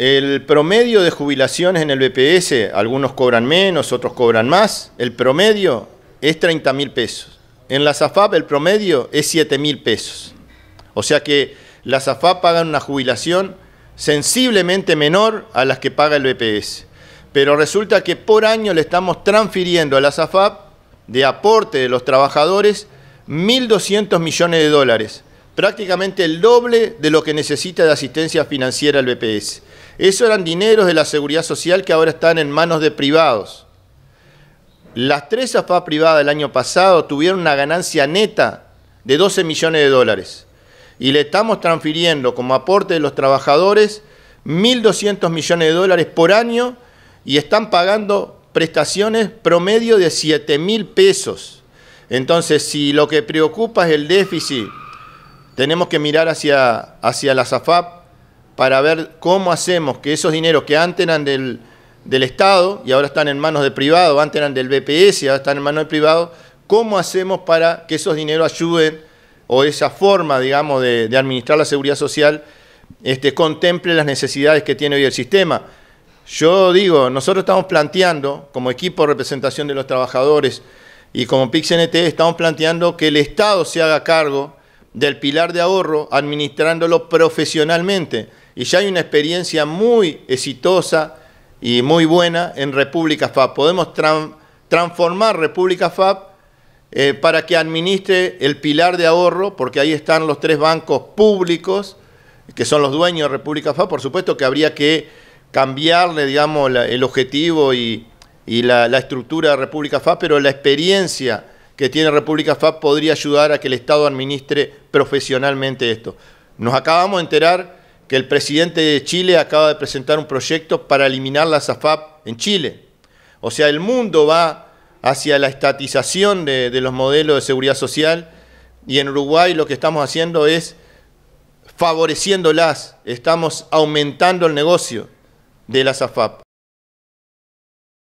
El promedio de jubilaciones en el BPS, algunos cobran menos, otros cobran más, el promedio es 30 mil pesos. En la SAFAP el promedio es 7 mil pesos. O sea que la SAFAP paga una jubilación sensiblemente menor a las que paga el BPS. Pero resulta que por año le estamos transfiriendo a la SAFAP de aporte de los trabajadores 1.200 millones de dólares prácticamente el doble de lo que necesita de asistencia financiera el BPS. Eso eran dineros de la seguridad social que ahora están en manos de privados. Las tres AFA privadas del año pasado tuvieron una ganancia neta de 12 millones de dólares y le estamos transfiriendo como aporte de los trabajadores 1.200 millones de dólares por año y están pagando prestaciones promedio de 7.000 pesos. Entonces, si lo que preocupa es el déficit tenemos que mirar hacia, hacia la SAFAP para ver cómo hacemos que esos dineros que antes eran del, Estado y ahora están en manos de privado, antes eran del BPS y ahora están en manos de privado, cómo hacemos para que esos dineros ayuden o esa forma, digamos, de, administrar la seguridad social este, contemple las necesidades que tiene hoy el sistema. Yo digo, nosotros estamos planteando, como equipo de representación de los trabajadores y como PIXNT, estamos planteando que el Estado se haga cargo del pilar de ahorro administrándolo profesionalmente. Y ya hay una experiencia muy exitosa y muy buena en República FAP. Podemos transformar República FAP eh, para que administre el pilar de ahorro, porque ahí están los tres bancos públicos, que son los dueños de República FAP. Por supuesto que habría que cambiarle, digamos, el objetivo y, la, la estructura de República FAP, pero la experiencia que tiene República FAP podría ayudar a que el Estado administre profesionalmente esto. Nos acabamos de enterar que el presidente de Chile acaba de presentar un proyecto para eliminar la AFAP en Chile. O sea, el mundo va hacia la estatización de, los modelos de seguridad social y en Uruguay lo que estamos haciendo es favoreciéndolas, estamos aumentando el negocio de la AFAP.